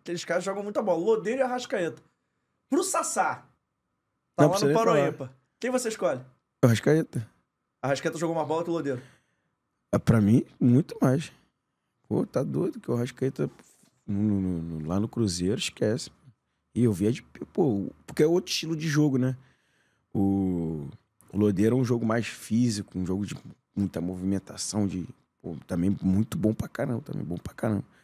aqueles caras jogam muita bola. Lodeiro e Arrascaeta. Pro Sassá. Tá Não lá no Paroípa. Quem você escolhe? Arrascaeta. Arrascaeta jogou mais bola que o Lodeiro. É, pra mim, muito mais. Pô, tá doido que o Arrascaeta no, no, no, lá no Cruzeiro, esquece. E eu via de. Pô, porque é outro estilo de jogo, né? O, o Lodeiro é um jogo mais físico, um jogo de muita movimentação, de. Pô, também muito bom pra caramba, também bom pra caramba.